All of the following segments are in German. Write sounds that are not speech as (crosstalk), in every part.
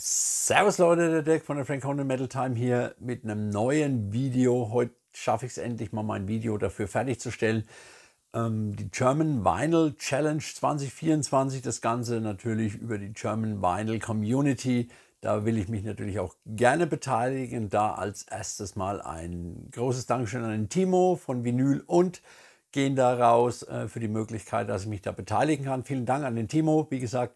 Servus Leute, der Dirk von der Frank Honda Metal Time hier mit einem neuen Video. Heute schaffe ich es endlich mal, mein Video dafür fertigzustellen. Ähm, die German Vinyl Challenge 2024, das Ganze natürlich über die German Vinyl Community. Da will ich mich natürlich auch gerne beteiligen. Da als erstes mal ein großes Dankeschön an den Timo von Vinyl und gehen daraus äh, für die Möglichkeit, dass ich mich da beteiligen kann. Vielen Dank an den Timo, wie gesagt.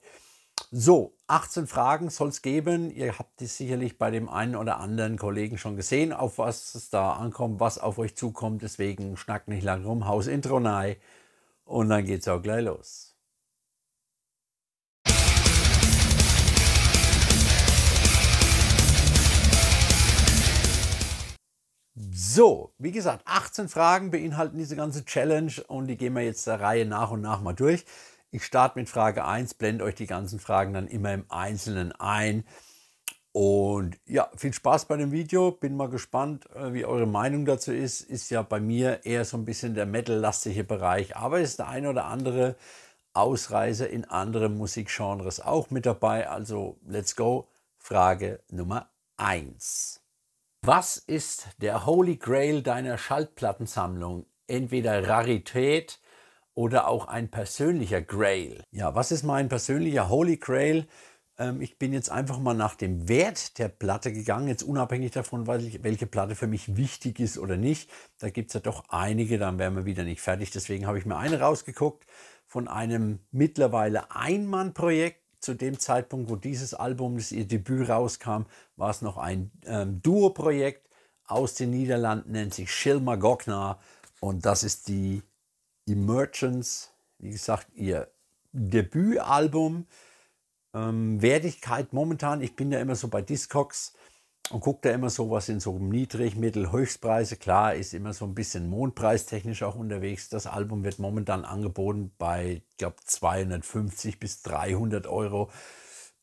So, 18 Fragen soll es geben. Ihr habt es sicherlich bei dem einen oder anderen Kollegen schon gesehen, auf was es da ankommt, was auf euch zukommt. Deswegen schnackt nicht lang rum, haus Intro nahe und dann geht's auch gleich los. So, wie gesagt, 18 Fragen beinhalten diese ganze Challenge und die gehen wir jetzt der Reihe nach und nach mal durch. Ich starte mit Frage 1, blende euch die ganzen Fragen dann immer im Einzelnen ein. Und ja, viel Spaß bei dem Video. Bin mal gespannt, äh, wie eure Meinung dazu ist. Ist ja bei mir eher so ein bisschen der metal-lastige Bereich, aber ist der ein oder andere Ausreise in andere Musikgenres auch mit dabei. Also, let's go. Frage Nummer 1. Was ist der Holy Grail deiner Schaltplattensammlung? Entweder Rarität, oder auch ein persönlicher Grail. Ja, was ist mein persönlicher Holy Grail? Ähm, ich bin jetzt einfach mal nach dem Wert der Platte gegangen, jetzt unabhängig davon, ich, welche Platte für mich wichtig ist oder nicht. Da gibt es ja doch einige, dann wären wir wieder nicht fertig. Deswegen habe ich mir eine rausgeguckt von einem mittlerweile Einmannprojekt. Zu dem Zeitpunkt, wo dieses Album, das ihr Debüt rauskam, war es noch ein ähm, Duo-Projekt aus den Niederlanden, nennt sich Shilma Gogna. Und das ist die Emergence, wie gesagt, ihr Debütalbum. Ähm, Wertigkeit momentan, ich bin ja immer so bei Discogs und gucke da immer so was in so Niedrig-, Mittel-, Höchstpreise. Klar, ist immer so ein bisschen mondpreistechnisch auch unterwegs. Das Album wird momentan angeboten bei, ich glaube, 250 bis 300 Euro.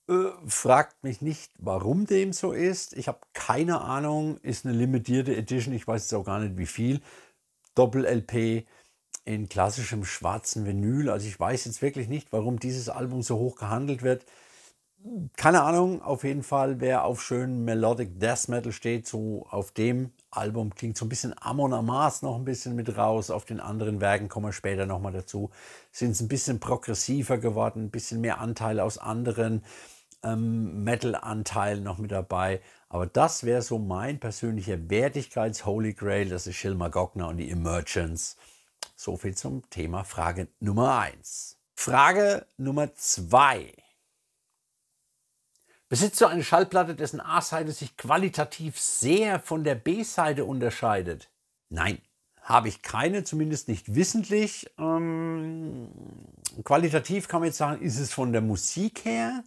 Äh, fragt mich nicht, warum dem so ist. Ich habe keine Ahnung. Ist eine limitierte Edition. Ich weiß jetzt auch gar nicht, wie viel. Doppel-LP in klassischem schwarzen Vinyl. Also ich weiß jetzt wirklich nicht, warum dieses Album so hoch gehandelt wird. Keine Ahnung, auf jeden Fall, wer auf schönen Melodic Death Metal steht, so auf dem Album klingt so ein bisschen Amon Amas noch ein bisschen mit raus. Auf den anderen Werken kommen wir später nochmal dazu. Sind es ein bisschen progressiver geworden, ein bisschen mehr Anteile aus anderen ähm, Metal-Anteilen noch mit dabei. Aber das wäre so mein persönlicher Wertigkeits-Holy Grail. Das ist Shilma Gockner und die Emergence. So viel zum Thema Frage Nummer 1. Frage Nummer 2. Besitzt du eine Schallplatte, dessen A-Seite sich qualitativ sehr von der B-Seite unterscheidet? Nein, habe ich keine, zumindest nicht wissentlich. Ähm, qualitativ kann man jetzt sagen, ist es von der Musik her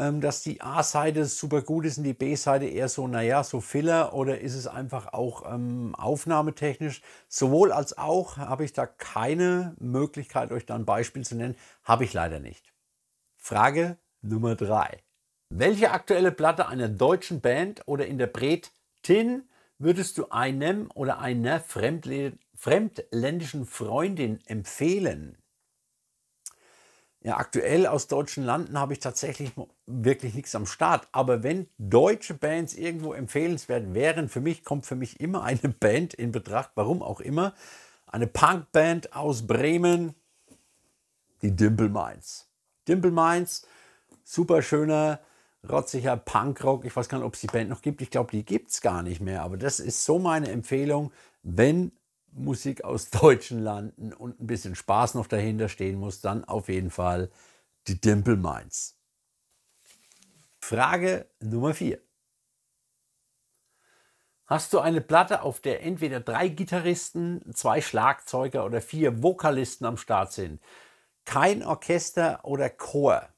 ähm, dass die A-Seite super gut ist und die B-Seite eher so, naja, so Filler oder ist es einfach auch ähm, aufnahmetechnisch? Sowohl als auch habe ich da keine Möglichkeit, euch da ein Beispiel zu nennen. Habe ich leider nicht. Frage Nummer drei: Welche aktuelle Platte einer deutschen Band oder Interpretin würdest du einem oder einer fremdländischen Freundin empfehlen? Ja, aktuell aus deutschen Landen habe ich tatsächlich wirklich nichts am Start. Aber wenn deutsche Bands irgendwo empfehlenswert wären, für mich kommt für mich immer eine (laughs) Band in Betracht, warum auch immer. Eine Punkband aus Bremen, die Dimple Mainz. Dimple Mainz, super schöner, rotziger Punkrock. Ich weiß gar nicht, ob es die Band noch gibt. Ich glaube, die gibt es gar nicht mehr. Aber das ist so meine Empfehlung, wenn Musik aus (laughs) deutschen Landen und ein bisschen Spaß noch dahinter stehen muss, dann auf jeden Fall die Dimple Minds. Frage Nummer 4. Hast du eine Platte, auf der entweder drei Gitarristen, zwei Schlagzeuger oder vier Vokalisten am Start sind? Kein Orchester oder Chor.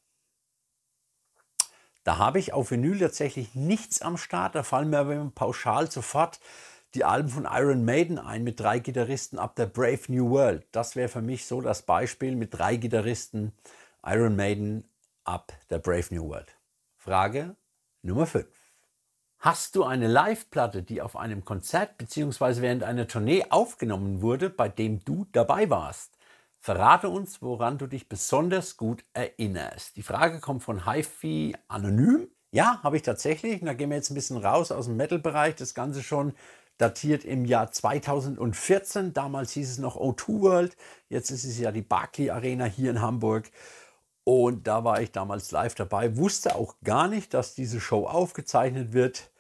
Da habe ich auf Vinyl tatsächlich nichts am Start, da fallen mir aber pauschal sofort die Alben von Iron Maiden ein mit drei Gitarristen ab der Brave New World. Das wäre für mich so das Beispiel mit drei Gitarristen Iron Maiden ab der Brave New World. Frage Nummer 5. Hast du eine Live-Platte, die auf einem Konzert bzw. während einer Tournee aufgenommen wurde, bei dem du dabei warst? Verrate uns, woran du dich besonders gut erinnerst. Die Frage kommt von HiFi Anonym. Ja, habe ich tatsächlich. Und da gehen wir jetzt ein bisschen raus aus dem Metal-Bereich. Das Ganze schon datiert im Jahr 2014. Damals hieß es noch O2 World. Jetzt ist es ja die Barclay Arena hier in Hamburg. Und da war ich damals live dabei, wusste auch gar nicht, dass diese Show aufgezeichnet wird.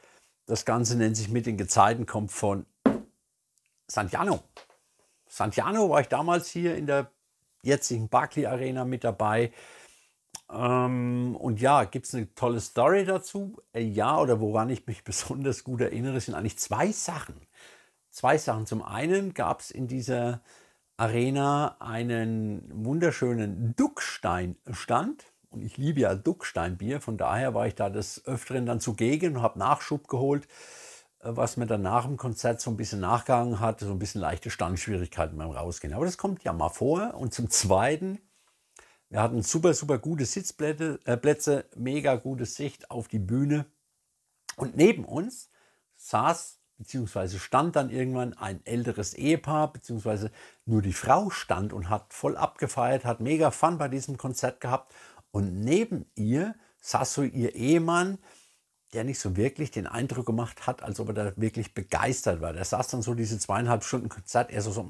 Das Ganze nennt sich Mit den Gezeiten, kommt von Santiano. Santiano war ich damals hier in der jetzigen Barclay Arena mit dabei. Ähm, und ja, gibt es eine tolle Story dazu? Äh, ja, oder woran ich mich (laughs) besonders gut erinnere, sind eigentlich zwei Sachen. Zwei Sachen. Zum einen gab es in dieser Arena einen wunderschönen Ducksteinstand. Und ich liebe ja Ducksteinbier, von daher war ich da des Öfteren dann zugegen und habe Nachschub geholt, äh, was mir dann nach dem Konzert so ein bisschen nachgegangen hat, so ein bisschen leichte Standschwierigkeiten beim Rausgehen. Aber das kommt ja mal vor. Und zum Zweiten wir hatten super, super gute Sitzplätze, äh, mega gute Sicht auf die Bühne. Und neben uns saß beziehungsweise stand dann irgendwann ein älteres Ehepaar, beziehungsweise nur die Frau stand und hat voll abgefeiert, hat mega Fun bei diesem Konzert gehabt. Und neben ihr saß so ihr Ehemann, der nicht so wirklich den Eindruck gemacht hat, als ob er da wirklich begeistert war. Der saß dann so diese zweieinhalb Stunden Konzert, eher so, so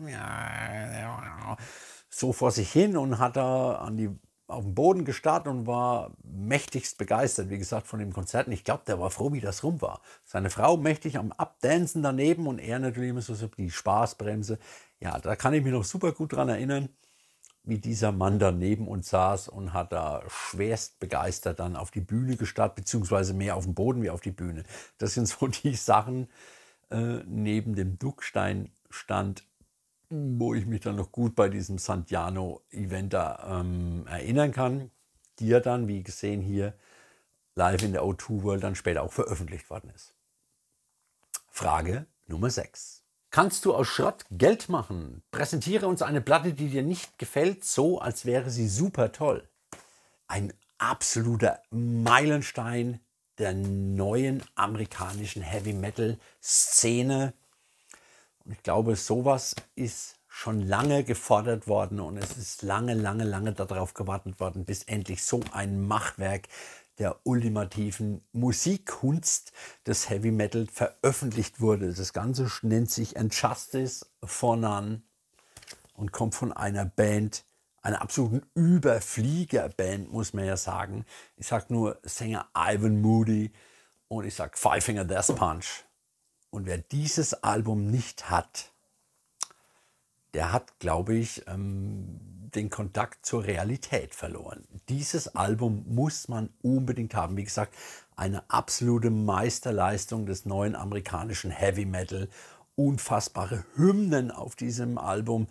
so vor sich hin und hat da an die, auf den Boden gestarrt und war mächtigst begeistert, wie gesagt, von dem Konzert. Und ich glaube, der war froh, wie das rum war. Seine Frau mächtig am Abdancen daneben und er natürlich immer so, die Spaßbremse. Ja, da kann ich mich noch super gut dran erinnern, wie dieser Mann daneben uns saß und hat da schwerst begeistert dann auf die Bühne gestarrt, beziehungsweise mehr auf dem Boden wie auf die Bühne. Das sind so die Sachen äh, neben dem Duckstein stand, wo ich mich dann noch gut bei diesem Santiano-Event da ähm, erinnern kann, die ja dann, wie gesehen hier, live in der O2 World dann später auch veröffentlicht worden ist. Frage Nummer 6. Kannst du aus Schrott Geld machen? Präsentiere uns eine Platte, die dir nicht gefällt, so als wäre sie super toll. Ein absoluter Meilenstein der neuen amerikanischen Heavy Metal Szene ich glaube, sowas ist schon lange gefordert worden und es ist lange, lange, lange darauf gewartet worden, bis endlich so ein Machwerk der ultimativen Musikkunst des Heavy Metal veröffentlicht wurde. Das Ganze nennt sich Injustice for None und kommt von einer Band, einer absoluten Überfliegerband, muss man ja sagen. Ich sage nur Sänger Ivan Moody und ich sage Five Finger Death Punch. Und wer dieses Album nicht hat, der hat, glaube ich, ähm, den Kontakt zur Realität verloren. Dieses Album muss man unbedingt haben. Wie gesagt, eine absolute Meisterleistung des neuen amerikanischen Heavy Metal. Unfassbare Hymnen auf diesem Album.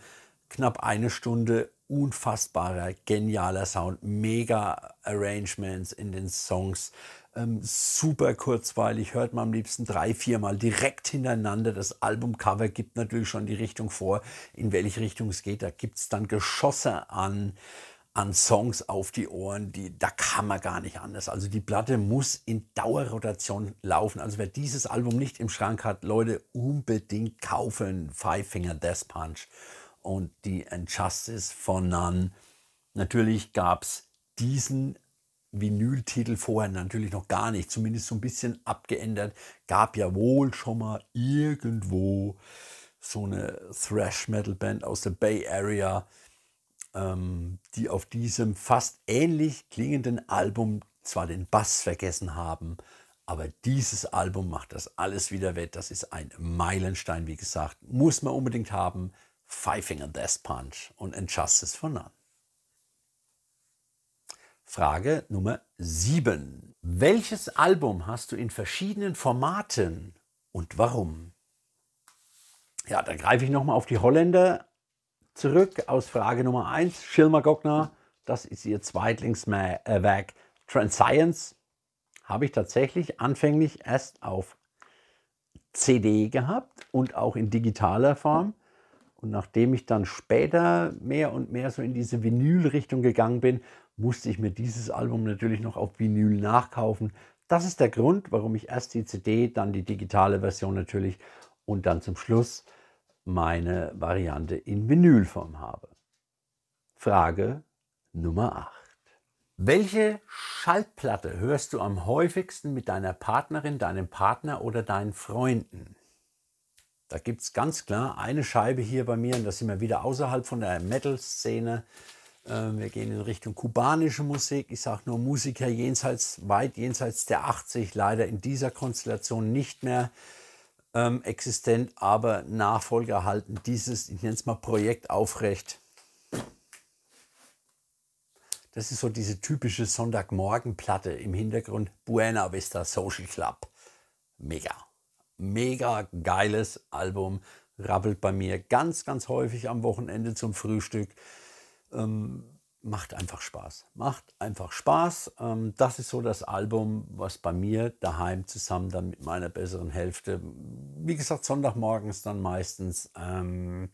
Knapp eine Stunde unfassbarer, genialer Sound, mega Arrangements in den Songs ähm, super kurzweilig, hört man am liebsten drei, viermal direkt hintereinander. Das Albumcover gibt natürlich schon die Richtung vor, in welche Richtung es geht. Da gibt es dann Geschosse an, an Songs auf die Ohren, die, da kann man gar nicht anders. Also die Platte muss in Dauerrotation laufen. Also wer dieses Album nicht im Schrank hat, Leute, unbedingt kaufen. Five Finger Death Punch und die Injustice von None. Natürlich gab es diesen Vinyltitel vorher natürlich noch gar nicht, zumindest so ein bisschen abgeändert. Gab ja wohl schon mal irgendwo so eine Thrash-Metal-Band aus der Bay Area, ähm, die auf diesem fast ähnlich klingenden Album zwar den Bass vergessen haben, aber dieses Album macht das alles wieder wett. Das ist ein Meilenstein, wie gesagt. Muss man unbedingt haben. Five Finger Death Punch und Injustice for None. Frage Nummer 7. Welches Album hast du in verschiedenen Formaten und warum? Ja, da greife ich nochmal auf die Holländer zurück aus Frage Nummer 1. Schilmer Gockner, das ist ihr Zweitlingswerk Transcience. Habe ich tatsächlich anfänglich erst auf CD gehabt und auch in digitaler Form. Und nachdem ich dann später mehr und mehr so in diese Vinyl-Richtung gegangen bin, musste ich mir dieses Album natürlich noch auf Vinyl nachkaufen. Das ist der Grund, warum ich erst die CD, dann die digitale Version natürlich und dann zum Schluss meine Variante in Vinylform habe. Frage Nummer 8. Welche Schallplatte hörst du am häufigsten mit deiner Partnerin, deinem Partner oder deinen Freunden? Da gibt es ganz klar eine Scheibe hier bei mir, und das sind wir wieder außerhalb von der Metal-Szene. Ähm, wir gehen in Richtung kubanische Musik. Ich sage nur Musiker jenseits, weit jenseits der 80, leider in dieser Konstellation nicht mehr ähm, existent, aber Nachfolger halten dieses, ich nenne es mal Projekt aufrecht. Das ist so diese typische Sonntagmorgenplatte im Hintergrund. Buena Vista Social Club. Mega. Mega geiles Album. Rabbelt bei mir ganz, ganz häufig am Wochenende zum Frühstück ähm, macht einfach Spaß. Macht einfach Spaß. Ähm, das ist so das Album, was bei mir daheim zusammen dann mit meiner besseren Hälfte, wie gesagt, Sonntagmorgens dann meistens ähm,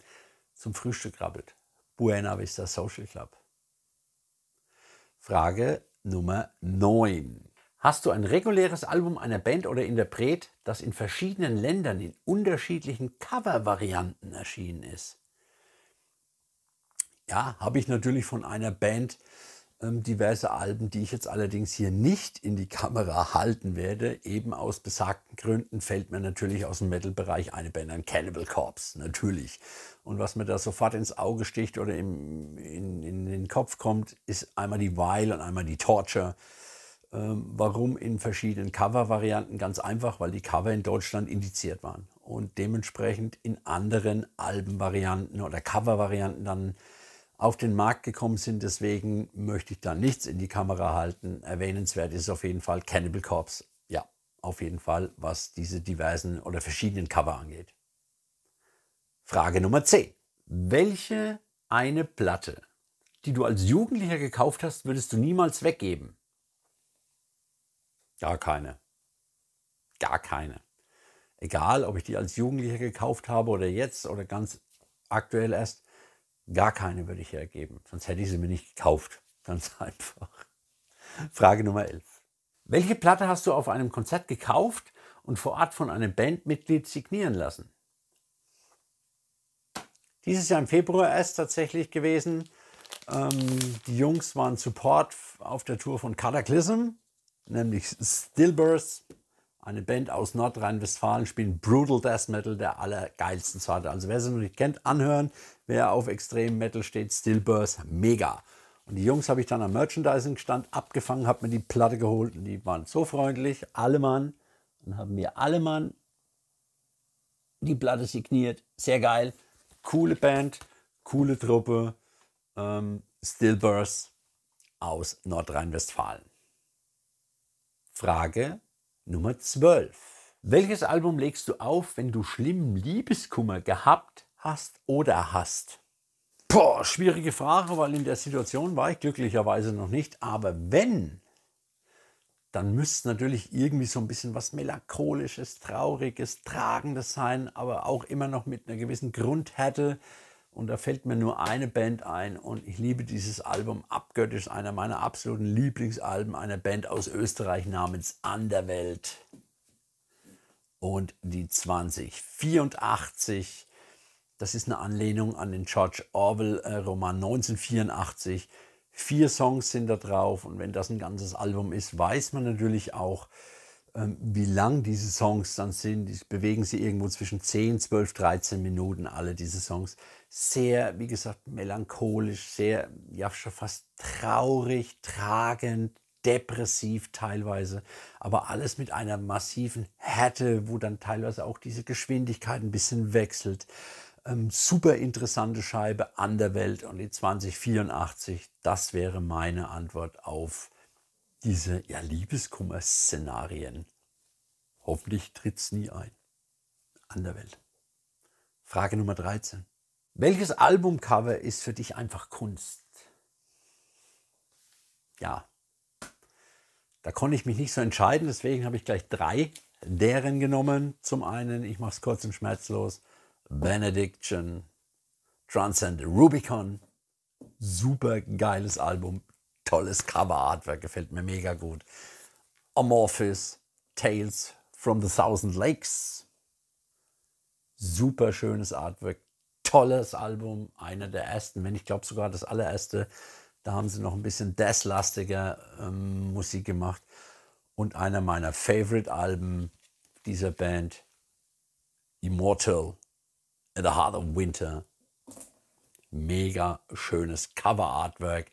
zum Frühstück rabbelt. Buena Vista Social Club. Frage Nummer 9. Hast du ein reguläres Album einer Band oder Interpret, das in verschiedenen Ländern in unterschiedlichen Covervarianten erschienen ist? ja, habe ich natürlich von einer Band ähm, diverse Alben, die ich jetzt allerdings hier nicht in die Kamera (laughs) halten werde. Eben aus besagten Gründen fällt mir natürlich aus dem Metal-Bereich eine Band an Cannibal Corpse, natürlich. Und was mir da sofort ins Auge sticht oder im, in, in den Kopf kommt, ist einmal die Wile und einmal die Torture. Ähm, warum in verschiedenen Cover-Varianten? Ganz einfach, weil die Cover in Deutschland indiziert waren und dementsprechend in anderen Albenvarianten oder Cover-Varianten dann auf den Markt gekommen sind. Deswegen möchte ich da nichts in die Kamera halten. Erwähnenswert ist auf jeden Fall Cannibal Corpse. Ja, auf jeden Fall, was diese diversen oder verschiedenen Cover angeht. Frage Nummer 10. Welche eine Platte, die du als Jugendlicher gekauft hast, würdest du niemals weggeben? Gar keine. Gar keine. Egal, ob ich die als Jugendlicher gekauft habe oder jetzt oder ganz aktuell erst, Gar keine würde ich hergeben, sonst hätte ich sie mir nicht gekauft. (laughs) Ganz einfach. Frage Nummer 11. Welche Platte hast du auf einem Konzert gekauft und vor Ort von einem Bandmitglied signieren lassen? Dieses Jahr im Februar erst tatsächlich gewesen. Ähm, die Jungs waren Support auf der Tour von Cataclysm, nämlich Stillbirth. eine Band aus Nordrhein-Westfalen, spielen Brutal Death Metal der allergeilsten Sorte. Also wer sie noch nicht kennt, anhören. Wer auf extrem Metal steht, Stillbirth, mega. Und die Jungs habe ich dann am Merchandising-Stand abgefangen, habe mir die Platte geholt und die waren so freundlich, alle Mann, und haben mir alle Mann die Platte signiert. Sehr geil, coole Band, coole Truppe, ähm, Stillbirth aus Nordrhein-Westfalen. Frage Nummer 12. Welches Album legst du auf, wenn du schlimmen Liebeskummer gehabt hast oder hast? Boah, schwierige Frage, weil in der Situation war ich glücklicherweise noch nicht. Aber wenn, dann müsste natürlich irgendwie so ein bisschen was Melancholisches, Trauriges, Tragendes sein, aber auch immer noch mit einer gewissen Grundhärte. Und da fällt mir nur eine Band ein und ich liebe dieses Album abgöttisch, einer meiner absoluten Lieblingsalben einer Band aus Österreich namens Anderwelt. Und die 2084 das ist eine Anlehnung an den George Orwell-Roman äh, 1984. Vier Songs sind da drauf und wenn das ein ganzes Album ist, weiß man natürlich auch, ähm, wie lang diese Songs dann sind. Die bewegen sie irgendwo zwischen 10, 12, 13 Minuten, alle diese Songs. Sehr, wie gesagt, melancholisch, sehr, ja, schon fast traurig, tragend, depressiv teilweise, aber alles mit einer massiven Härte, wo dann teilweise auch diese Geschwindigkeit ein bisschen wechselt ähm, super interessante Scheibe an der Welt und die 2084, das wäre meine Antwort auf diese ja, Liebeskummer-Szenarien. Hoffentlich tritt es nie ein. An der Welt. Frage Nummer 13. Welches Albumcover ist für dich einfach Kunst? Ja, da konnte ich mich nicht so entscheiden, deswegen habe ich gleich drei deren genommen. Zum einen, ich mache es kurz und schmerzlos, Benediction, Transcend Rubicon. Super geiles Album, tolles Cover-Artwork, gefällt mir mega gut. Amorphis, Tales from the Thousand Lakes. Super schönes Artwork, tolles Album, einer der ersten, wenn ich glaube sogar das allererste. Da haben sie noch ein bisschen deathlastiger ähm, Musik gemacht. Und einer meiner Favorite-Alben dieser Band, Immortal, in the Heart of Winter. Mega schönes Cover-Artwork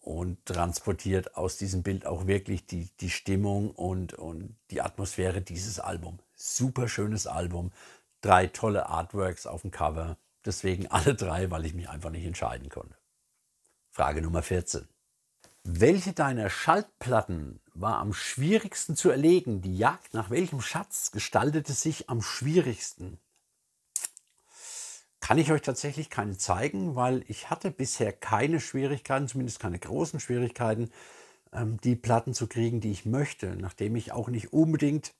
und transportiert aus diesem Bild auch wirklich die, die Stimmung und, und die Atmosphäre dieses Albums. Super schönes Album, drei tolle Artworks auf dem Cover. Deswegen alle drei, weil ich mich einfach nicht entscheiden konnte. Frage Nummer 14. Welche deiner Schaltplatten war am schwierigsten zu erlegen? Die Jagd nach welchem Schatz gestaltete sich am schwierigsten? kann ich euch tatsächlich keine zeigen, weil ich hatte bisher keine Schwierigkeiten, zumindest keine großen Schwierigkeiten, ähm, die Platten zu kriegen, die ich möchte, nachdem ich auch nicht unbedingt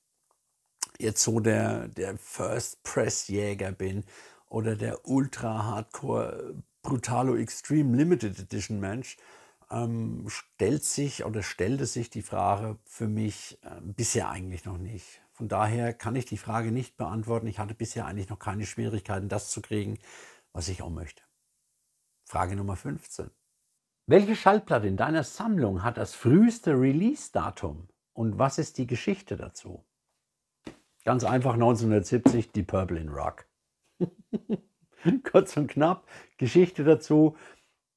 jetzt so der, der First Press Jäger bin oder der Ultra Hardcore äh, Brutalo Extreme Limited Edition Mensch, ähm, stellt sich oder stellte sich die Frage für mich äh, bisher eigentlich noch nicht. Von daher kann ich die Frage nicht beantworten. Ich hatte bisher eigentlich noch keine Schwierigkeiten, das zu kriegen, was ich auch möchte. Frage Nummer 15. Welche Schallplatte in deiner Sammlung hat das früheste Release-Datum und was ist die Geschichte dazu? Ganz einfach 1970, die Purple in Rock. (laughs) Kurz und knapp, Geschichte dazu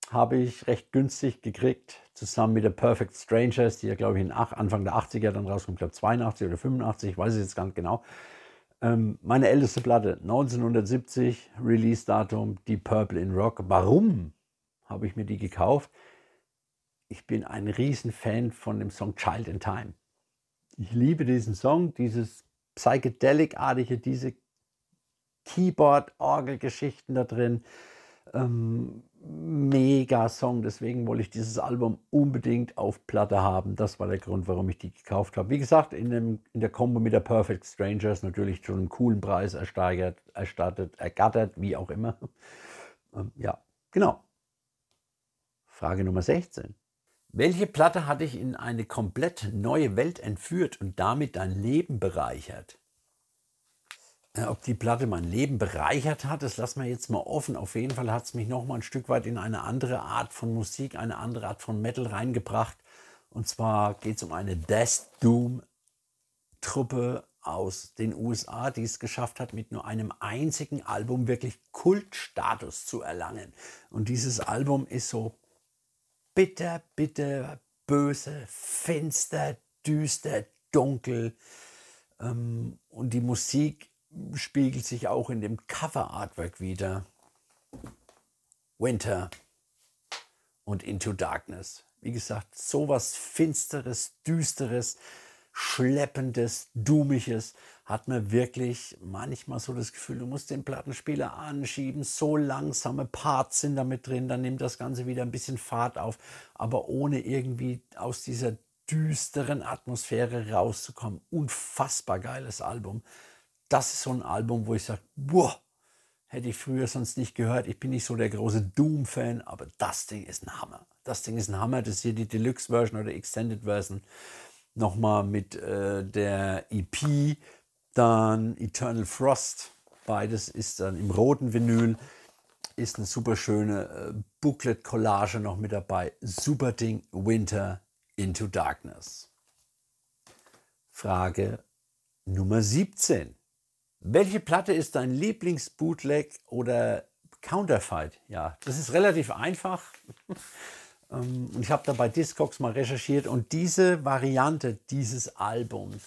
habe ich recht günstig gekriegt zusammen mit der Perfect Strangers, die ja, glaube ich, in ach, Anfang der 80er dann rauskommt, glaube 82 oder 85, weiß ich jetzt ganz genau. Ähm, meine älteste Platte, 1970, Release-Datum, die Purple in Rock. Warum habe ich mir die gekauft? Ich bin ein Riesenfan von dem Song Child in Time. Ich liebe diesen Song, dieses psychedelic-artige, diese Keyboard-Orgel-Geschichten da drin. Ähm, Mega-Song. Deswegen wollte ich dieses Album unbedingt auf Platte haben. Das war der Grund, warum ich die gekauft habe. Wie gesagt, in, dem, in der Kombo mit der Perfect Strangers natürlich zu einem coolen Preis ersteigert, erstattet, ergattert, wie auch immer. (laughs) Ähm, ja, genau. Frage Nummer 16. Welche Platte hat dich in eine komplett neue Welt entführt und damit dein Leben bereichert? Äh, ob die Platte mein Leben bereichert hat, das lassen wir jetzt mal offen. Auf jeden Fall hat es mich nochmal ein Stück weit in eine andere Art von Musik, eine andere Art von Metal reingebracht. Und zwar geht es um eine Death Doom-Truppe aus den USA, die es geschafft hat, mit nur einem einzigen Album wirklich Kultstatus zu erlangen. Und dieses Album ist so bitter, bitter, böse, finster, düster, dunkel. Ähm, und die Musik spiegelt sich auch in dem Cover-Artwork wieder. Winter und Into Darkness. Wie gesagt, sowas Finsteres, Düsteres, Schleppendes, Dummiges hat man wirklich manchmal so das Gefühl, du musst den Plattenspieler anschieben, so langsame Parts sind damit drin, dann nimmt das Ganze wieder ein bisschen Fahrt auf, aber ohne irgendwie aus dieser düsteren Atmosphäre rauszukommen. Unfassbar geiles Album das ist so ein Album, wo ich sage, boah, hätte ich früher sonst nicht gehört. Ich bin nicht so der große Doom-Fan, aber das Ding ist ein Hammer. Das Ding ist ein Hammer. Das ist hier die Deluxe-Version oder Extended-Version. Nochmal mit äh, der EP, dann Eternal Frost. Beides ist dann im roten Vinyl. Ist eine super schöne äh, Booklet-Collage noch mit dabei. Super Ding, Winter into Darkness. Frage Nummer 17. Welche Platte ist dein Lieblingsbootleg oder Counterfeit? Ja, das ist relativ einfach. (laughs) Ähm, und ich habe da bei Discogs mal recherchiert und diese Variante dieses Albums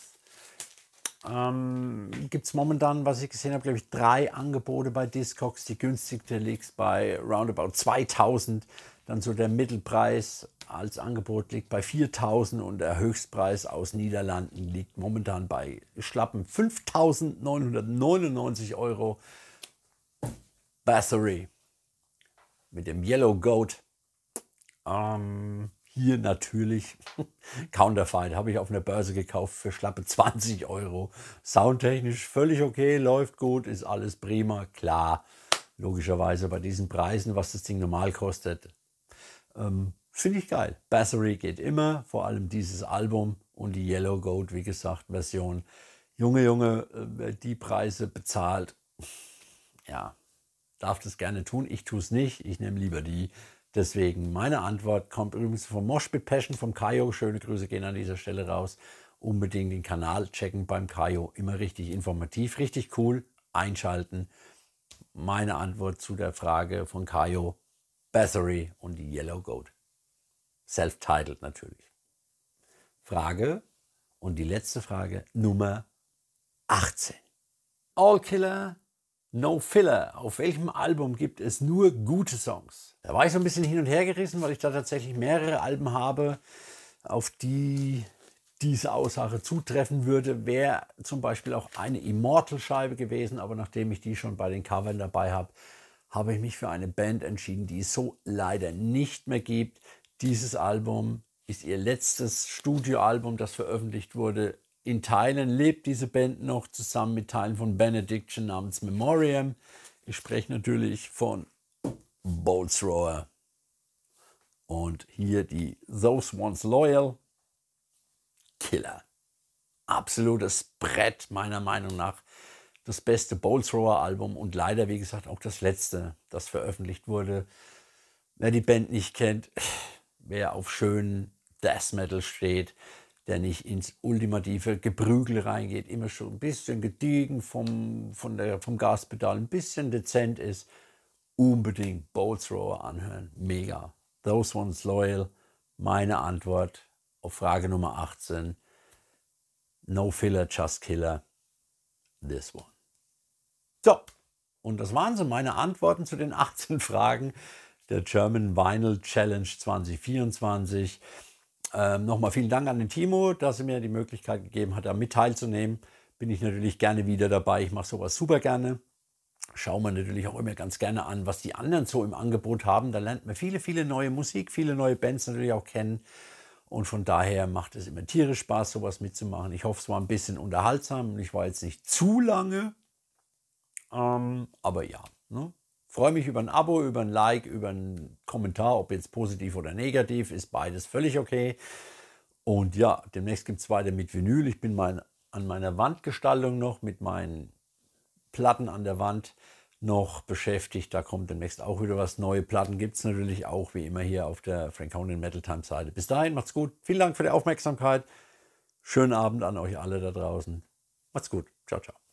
ähm, gibt es momentan, was ich gesehen habe, glaube ich, drei Angebote bei Discogs. Die günstigste liegt bei roundabout 2000, dann so der Mittelpreis als Angebot liegt bei 4000 und der Höchstpreis aus Niederlanden liegt momentan bei schlappen 5999 Euro. Bathory mit dem Yellow Goat. Ähm, hier natürlich (laughs) Counterfeit habe ich auf einer Börse gekauft für schlappe 20 Euro. Soundtechnisch völlig okay, läuft gut, ist alles prima, klar. Logischerweise bei diesen Preisen, was das Ding normal kostet, ähm, Finde ich geil. Bathory geht immer, vor allem dieses Album und die Yellow Goat, wie gesagt, Version. Junge, Junge, äh, die Preise bezahlt. Ja, darf das gerne tun. Ich tue es nicht. Ich nehme lieber die. Deswegen meine Antwort kommt übrigens vom Moshpit Passion, vom Kaio. Schöne Grüße gehen an dieser Stelle raus. Unbedingt den Kanal checken beim Kaio. Immer richtig informativ, richtig cool. Einschalten. Meine Antwort zu der Frage von Kaio, Bathory und die Yellow Goat. Self-titled natürlich. Frage und die letzte Frage, Nummer 18. All Killer, No Filler. Auf welchem Album gibt es nur gute Songs? Da war ich so ein bisschen hin und her gerissen, weil ich da tatsächlich mehrere Alben habe, auf die diese Aussage zutreffen würde, wäre zum Beispiel auch eine Immortal-Scheibe gewesen, aber nachdem ich die schon bei den Covern dabei habe, habe ich mich für eine Band entschieden, die es so leider nicht mehr gibt, dieses Album ist ihr letztes Studioalbum, das veröffentlicht wurde. In Teilen lebt diese Band noch zusammen mit Teilen von Benediction namens Memoriam. Ich spreche natürlich von Bolzrohr. Und hier die Those Ones Loyal. Killer. Absolutes Brett, meiner Meinung nach. Das beste Bolzrohr album und leider, wie gesagt, auch das letzte, das veröffentlicht wurde. Wer die Band nicht kennt, wer auf schönen Death Metal steht, der nicht ins ultimative Geprügel reingeht, immer schon ein bisschen gediegen vom, von der, vom Gaspedal, ein bisschen dezent ist, unbedingt Bowl Thrower anhören. Mega. Those Ones Loyal, meine Antwort auf Frage Nummer 18. No Filler, Just Killer. This one. So, und das waren so meine Antworten zu den 18 Fragen der German Vinyl Challenge 2024. Ähm, Nochmal vielen Dank an den Timo, dass er mir die Möglichkeit gegeben hat, da mit teilzunehmen. Bin ich natürlich gerne wieder dabei. Ich mache sowas super gerne. Schauen wir natürlich auch immer ganz gerne an, was die anderen so im Angebot haben. Da lernt man viele, viele neue Musik, viele neue Bands natürlich auch kennen. Und von daher macht es immer tierisch Spaß, sowas mitzumachen. Ich hoffe, es war ein bisschen unterhaltsam. Ich war jetzt nicht zu lange. Ähm, aber ja, ne? Freue mich über ein Abo, über ein Like, über einen Kommentar, ob jetzt positiv oder negativ, ist beides völlig okay. Und ja, demnächst gibt es weiter mit Vinyl. Ich bin mein, an meiner Wandgestaltung noch mit meinen Platten an der Wand noch beschäftigt. Da kommt demnächst auch wieder was. Neue Platten gibt es natürlich auch, wie immer, hier auf der Franconian Metal Time Seite. Bis dahin, macht's gut. Vielen Dank für die Aufmerksamkeit. Schönen Abend an euch alle da draußen. Macht's gut. Ciao, ciao.